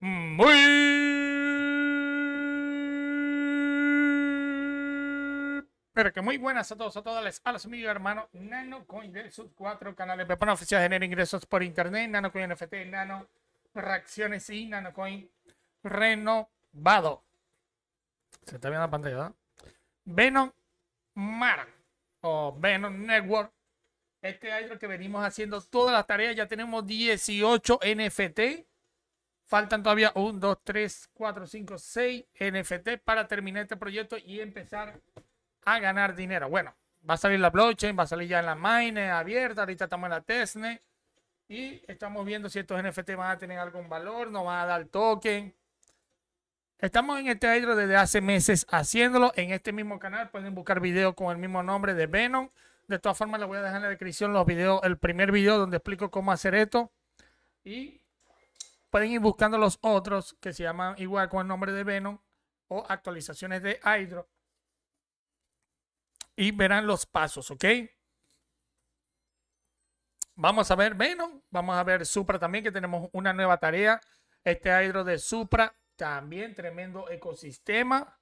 Muy. Pero que muy buenas a todos, a todas las A los amigos, hermano. NanoCoin del Sub 4, canales me Oficial, genera ingresos por internet. NanoCoin NFT, Nano Reacciones y nano coin Renovado. Se está viendo la pantalla, Venom Mar o Venom Network. Este año que venimos haciendo todas las tareas, ya tenemos 18 NFT Faltan todavía 1, 2, 3, 4, 5, 6 NFT para terminar este proyecto y empezar a ganar dinero. Bueno, va a salir la blockchain, va a salir ya en la mine abierta, ahorita estamos en la testnet y estamos viendo si estos NFT van a tener algún valor, nos van a dar token. Estamos en este aire desde hace meses haciéndolo en este mismo canal. Pueden buscar videos con el mismo nombre de Venom. De todas formas, les voy a dejar en la descripción los videos, el primer video donde explico cómo hacer esto. Y Pueden ir buscando los otros que se llaman igual con el nombre de Venom o actualizaciones de Hydro. Y verán los pasos, ¿ok? Vamos a ver Venom, vamos a ver Supra también, que tenemos una nueva tarea. Este Hydro de Supra, también tremendo ecosistema.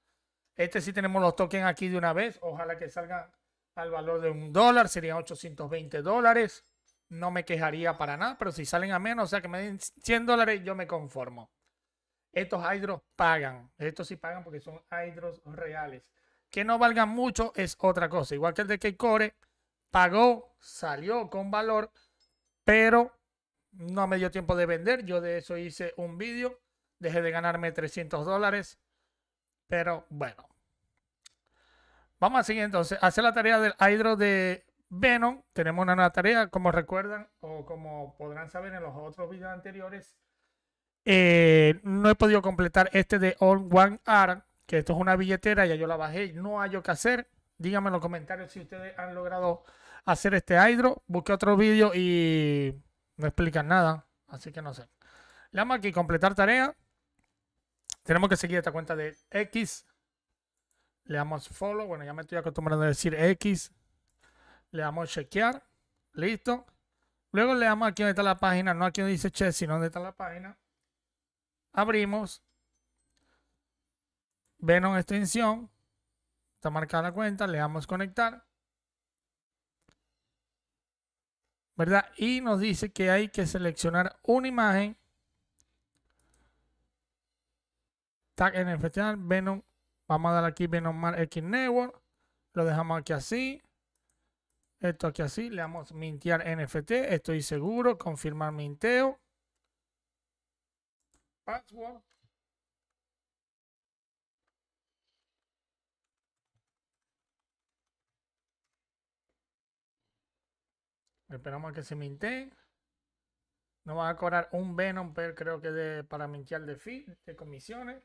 Este sí tenemos los tokens aquí de una vez. Ojalá que salga al valor de un dólar, serían 820 dólares no me quejaría para nada, pero si salen a menos, o sea que me den 100 dólares, yo me conformo. Estos hydros pagan, estos sí pagan porque son hydros reales. Que no valgan mucho es otra cosa, igual que el de Keycore, pagó, salió con valor, pero no me dio tiempo de vender. Yo de eso hice un vídeo, dejé de ganarme 300 dólares, pero bueno. Vamos a seguir entonces, hacer la tarea del hydro de Venom, tenemos una nueva tarea, como recuerdan o como podrán saber en los otros vídeos anteriores, eh, no he podido completar este de All One Art, que esto es una billetera, ya yo la bajé, y no hay yo que hacer. Díganme en los comentarios si ustedes han logrado hacer este hydro. Busqué otro vídeo y no explican nada, así que no sé. Le damos aquí completar tarea. Tenemos que seguir esta cuenta de X. Le damos follow. Bueno, ya me estoy acostumbrando a decir X. Le damos chequear. Listo. Luego le damos aquí donde está la página, no aquí donde dice Che, sino donde está la página. Abrimos. Venom extensión. Está marcada la cuenta, le damos conectar. ¿Verdad? Y nos dice que hay que seleccionar una imagen. Tag en el festival, Venom. Vamos a dar aquí Venom X Network. Lo dejamos aquí así. Esto aquí así, le damos mintear NFT, estoy seguro, confirmar minteo. Password. Esperamos a que se minte. Nos va a cobrar un Venom, pero creo que de, para mintear de fee, de comisiones.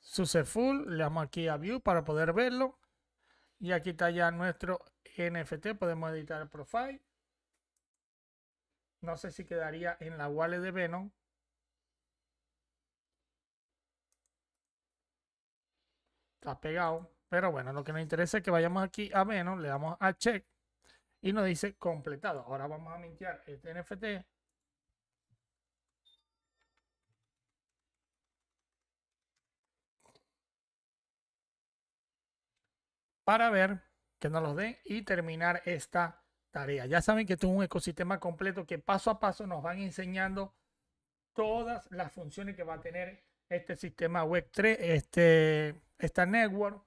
suceful le damos aquí a View para poder verlo. Y aquí está ya nuestro NFT, podemos editar el profile. No sé si quedaría en la wallet de Venom. Está pegado. Pero bueno, lo que nos interesa es que vayamos aquí a Venom, le damos a check y nos dice completado. Ahora vamos a mintear este NFT. Para ver que no los den y terminar esta tarea. Ya saben que tuvo un ecosistema completo que paso a paso nos van enseñando todas las funciones que va a tener este sistema Web3, este, esta network,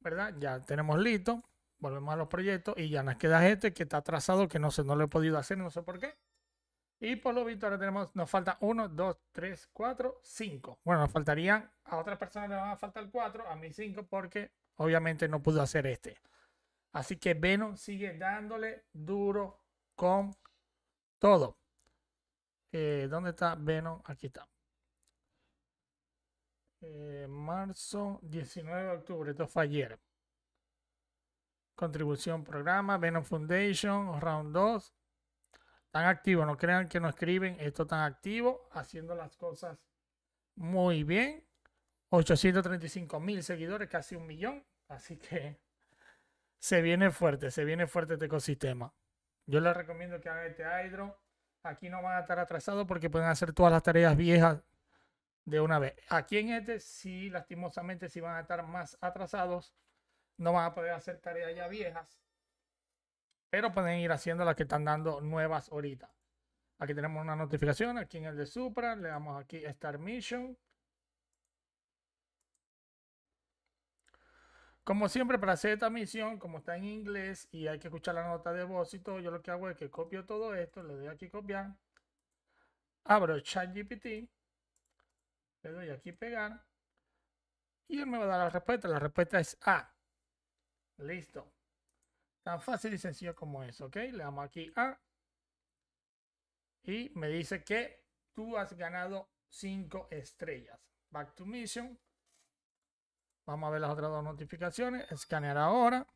¿verdad? Ya tenemos listo, volvemos a los proyectos y ya nos queda este que está atrasado, que no sé, no lo he podido hacer, no sé por qué. Y por lo visto ahora tenemos, nos falta 1, 2, 3, 4, 5. Bueno, nos faltarían, a otras personas le van a faltar 4, a mí cinco porque obviamente no pudo hacer este. Así que Venom sigue dándole duro con todo. Eh, ¿Dónde está Venom? Aquí está. Eh, marzo 19 de octubre, esto fue ayer. Contribución programa, Venom Foundation, Round 2. Tan activo, no crean que no escriben, esto tan activo, haciendo las cosas muy bien. 835 mil seguidores, casi un millón. Así que se viene fuerte, se viene fuerte este ecosistema. Yo les recomiendo que hagan este hydro. Aquí no van a estar atrasados porque pueden hacer todas las tareas viejas de una vez. Aquí en este, sí, lastimosamente, si van a estar más atrasados. No van a poder hacer tareas ya viejas. Pero pueden ir haciendo las que están dando nuevas ahorita. Aquí tenemos una notificación. Aquí en el de Supra le damos aquí Start Mission. Como siempre, para hacer esta misión, como está en inglés y hay que escuchar la nota de voz y todo, yo lo que hago es que copio todo esto, le doy aquí copiar, abro ChatGPT, le doy aquí pegar y él me va a dar la respuesta. La respuesta es A. Listo. Tan fácil y sencillo como eso, ¿ok? Le damos aquí A y me dice que tú has ganado 5 estrellas. Back to mission. Vamos a ver las otras dos notificaciones. Escanear ahora.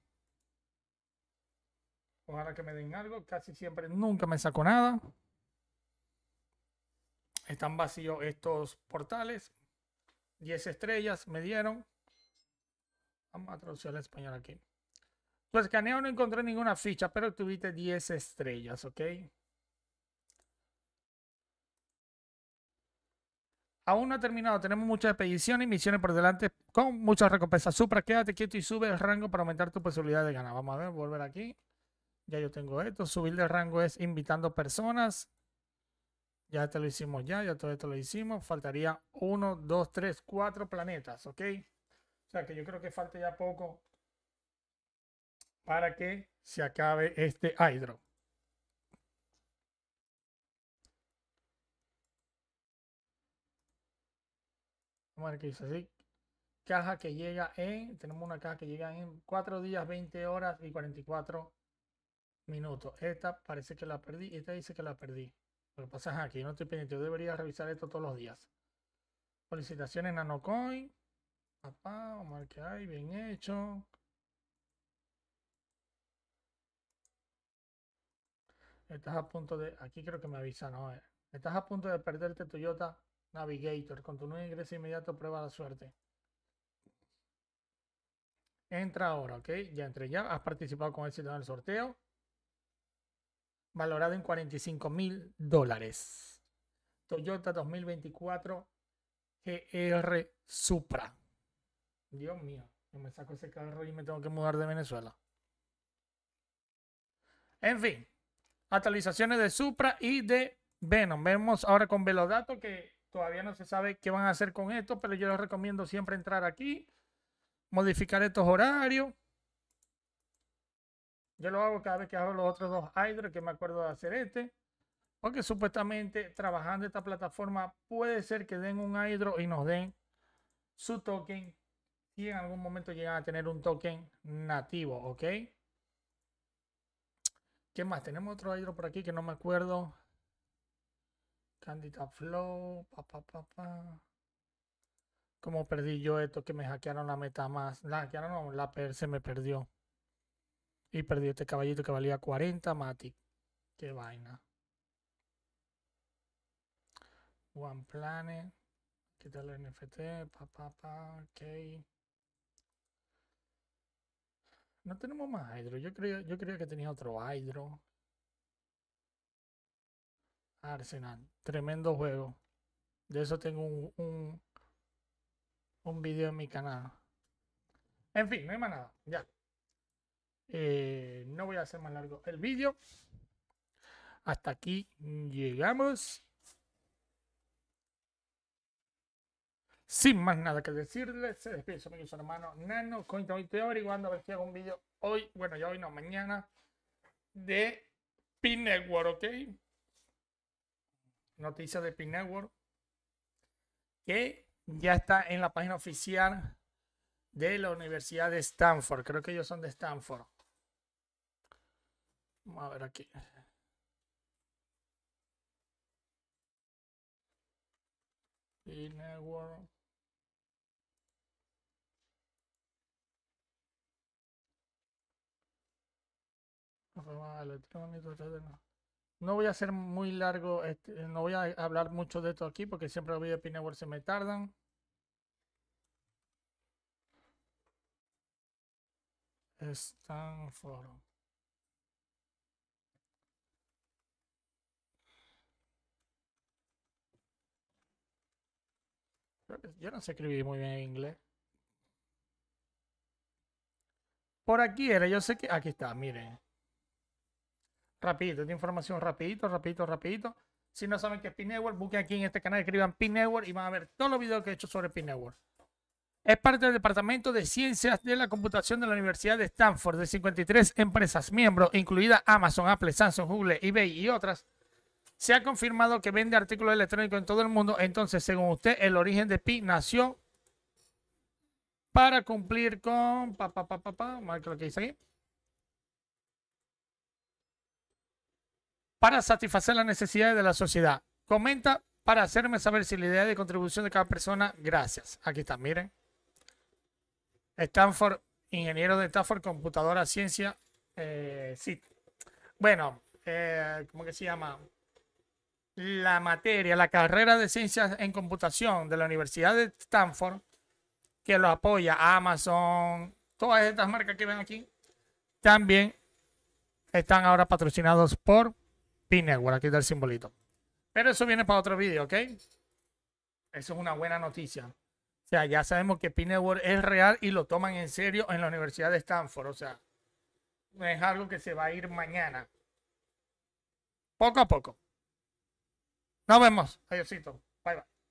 Ojalá que me den algo. Casi siempre nunca me saco nada. Están vacíos estos portales. 10 estrellas me dieron. Vamos a traducir al español aquí. Tu pues escaneo no encontré ninguna ficha, pero tuviste 10 estrellas, ¿ok? Aún no ha terminado, tenemos muchas expediciones y misiones por delante con muchas recompensas. Supra, quédate quieto y sube el rango para aumentar tu posibilidad de ganar. Vamos a ver, volver aquí. Ya yo tengo esto. Subir de rango es invitando personas. Ya te lo hicimos ya, ya todo esto lo hicimos. Faltaría 1, dos, 3, cuatro planetas, ¿ok? O sea que yo creo que falta ya poco para que se acabe este hydro. dice. Así, caja que llega en, tenemos una caja que llega en 4 días, 20 horas y 44 minutos. Esta parece que la perdí, esta dice que la perdí. Lo que pasa es aquí, no estoy pendiente, yo debería revisar esto todos los días. Solicitaciones Nanocoin. bien hecho. Estás a punto de, aquí creo que me avisa, no, estás a punto de perderte Toyota Navigator. Continúa ingreso inmediato, prueba la suerte. Entra ahora, ¿ok? Ya entré, ya has participado con éxito en el sorteo. Valorado en 45 mil dólares. Toyota 2024 GR Supra. Dios mío, yo me saco ese carro y me tengo que mudar de Venezuela. En fin, actualizaciones de Supra y de Venom. Vemos ahora con Velodato que Todavía no se sabe qué van a hacer con esto, pero yo les recomiendo siempre entrar aquí, modificar estos horarios. Yo lo hago cada vez que hago los otros dos Hydra, que me acuerdo de hacer este. Porque supuestamente trabajando esta plataforma puede ser que den un hydro y nos den su token. Y en algún momento llegan a tener un token nativo, ¿ok? ¿Qué más? Tenemos otro hydro por aquí que no me acuerdo. Candida Flow, papá papá ¿Cómo perdí yo esto? Que me hackearon la meta más. La hackearon, no, la per se me perdió. Y perdí este caballito que valía 40 Matic. Qué vaina. One Planet. tal el NFT. Pa, pa, Ok. No tenemos más hydro. Yo creo yo creía que tenía otro hydro. Arsenal. Tremendo juego. De eso tengo un, un, un video en mi canal. En fin, no hay más nada. Ya. Eh, no voy a hacer más largo el vídeo. Hasta aquí llegamos. Sin más nada que decirles, se despide su hermano Nano. Con hoy estoy averiguando a ver si hago un vídeo hoy, bueno, ya hoy no, mañana, de network ¿ok? Noticias de Pin Network, que ya está en la página oficial de la Universidad de Stanford. Creo que ellos son de Stanford. Vamos a ver aquí. Pin Network. Vamos a ver, electrónico, no voy a ser muy largo, este, no voy a hablar mucho de esto aquí porque siempre los videos de Pineware se me tardan. Stanford. Yo no sé escribir muy bien en inglés. Por aquí era, yo sé que... Aquí está, miren. Rapidito, de información rapidito, rapidito, rapidito. Si no saben qué es Pin Network, busquen aquí en este canal, escriban Pin Network y van a ver todos los videos que he hecho sobre Pin Network. Es parte del Departamento de Ciencias de la Computación de la Universidad de Stanford, de 53 empresas miembros, incluidas Amazon, Apple, Samsung, Google, eBay y otras. Se ha confirmado que vende artículos electrónicos en todo el mundo. Entonces, según usted, el origen de Pi nació para cumplir con... Pa, pa, lo que dice aquí para satisfacer las necesidades de la sociedad. Comenta para hacerme saber si la idea de contribución de cada persona, gracias. Aquí está, miren. Stanford, ingeniero de Stanford, computadora, ciencia, eh, sí. Bueno, eh, ¿cómo que se llama? La materia, la carrera de ciencias en computación de la Universidad de Stanford, que lo apoya Amazon, todas estas marcas que ven aquí, también están ahora patrocinados por Pin aquí está el simbolito. Pero eso viene para otro vídeo, ¿ok? Eso es una buena noticia. O sea, ya sabemos que Pin es real y lo toman en serio en la Universidad de Stanford. O sea, no es algo que se va a ir mañana. Poco a poco. Nos vemos. Adiósito. Bye bye.